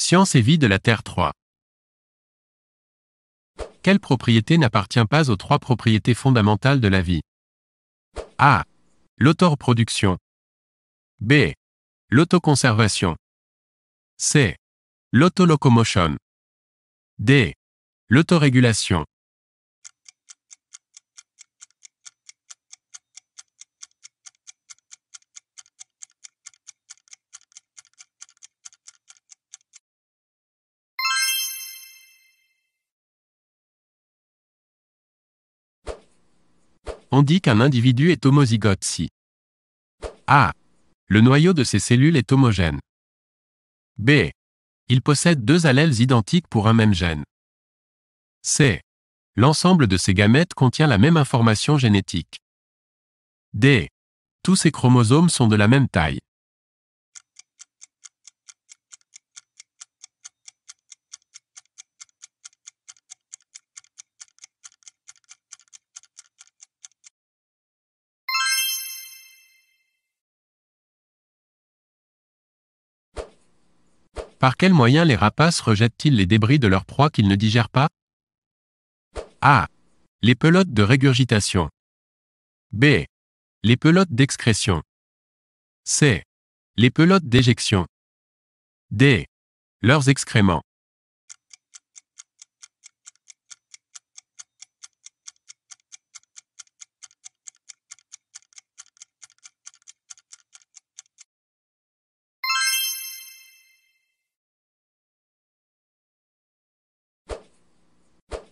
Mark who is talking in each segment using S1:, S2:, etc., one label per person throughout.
S1: Science et vie de la Terre 3. Quelle propriété n'appartient pas aux trois propriétés fondamentales de la vie A.
S2: L'autoproduction. B. L'autoconservation. C. L'autolocomotion. D. L'autorégulation. on dit qu'un individu est homozygote si
S1: A. Le noyau de ses cellules est homogène. B. Il possède deux allèles identiques pour un même gène. C. L'ensemble de ses gamètes contient la même information génétique. D. Tous ses chromosomes sont de la même taille.
S2: Par quels moyens les rapaces rejettent-ils les débris de leur proie qu'ils ne digèrent pas A. Les pelotes de régurgitation. B. Les pelotes d'excrétion. C. Les pelotes d'éjection. D. Leurs excréments.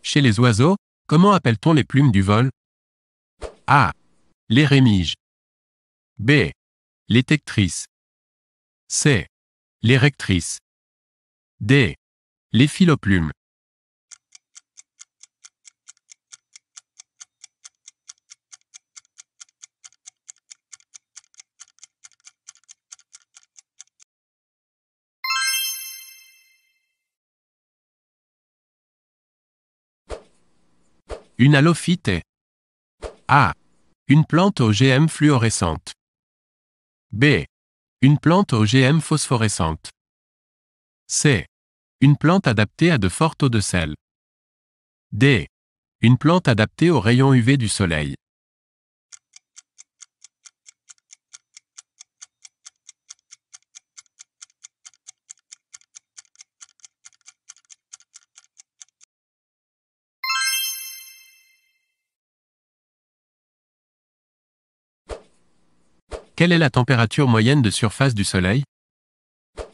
S2: Chez les oiseaux, comment appelle-t-on les plumes du vol A. Les rémiges. B. Les tectrices. C. Les rectrices. D. Les filoplumes. Une halophyte est A. Une plante OGM fluorescente. B. Une plante OGM phosphorescente. C. Une plante adaptée à de fortes taux de sel. D.
S1: Une plante adaptée aux rayons UV du soleil.
S2: Quelle est la température moyenne de surface du Soleil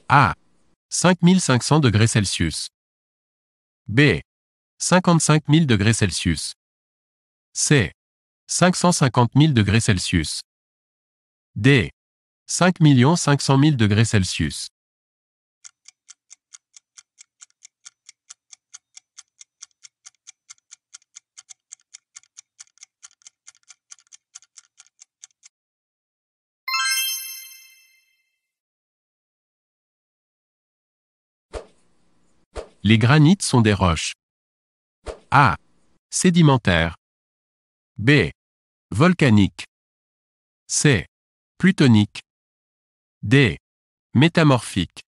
S2: A. 5500 degrés Celsius. B. 55 000 degrés Celsius. C. 550 000 degrés Celsius. D. 5 500 000 degrés Celsius. Les granites sont des roches. A. Sédimentaires. B. Volcaniques. C. Plutoniques. D. Métamorphiques.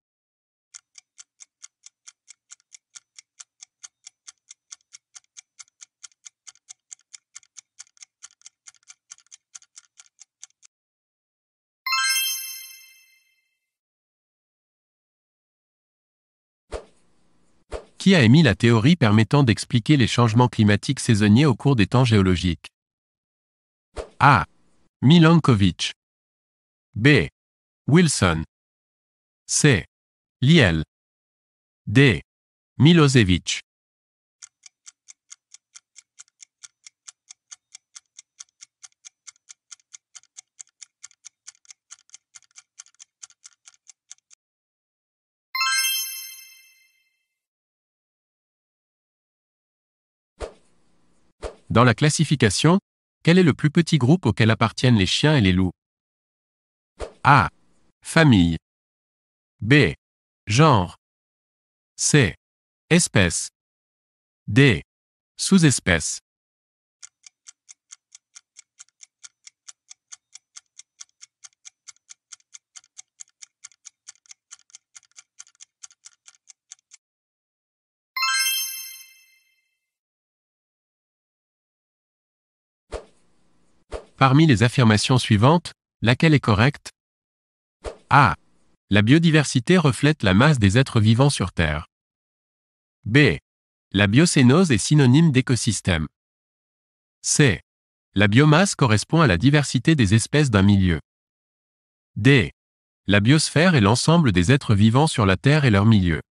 S1: qui a émis la théorie permettant d'expliquer les changements climatiques
S2: saisonniers au cours des temps géologiques A. Milankovic. B. Wilson. C. Liel. D. Milosevic. Dans la classification, quel est le plus petit groupe auquel appartiennent les chiens et les loups A. Famille. B. Genre. C. Espèce. D. Sous-espèce. Parmi les affirmations suivantes,
S1: laquelle est correcte A. La biodiversité reflète la masse des êtres vivants sur Terre. B. La biocénose est synonyme d'écosystème. C. La biomasse correspond à la diversité des espèces d'un milieu. D. La biosphère est l'ensemble des êtres vivants sur la Terre et leur milieu.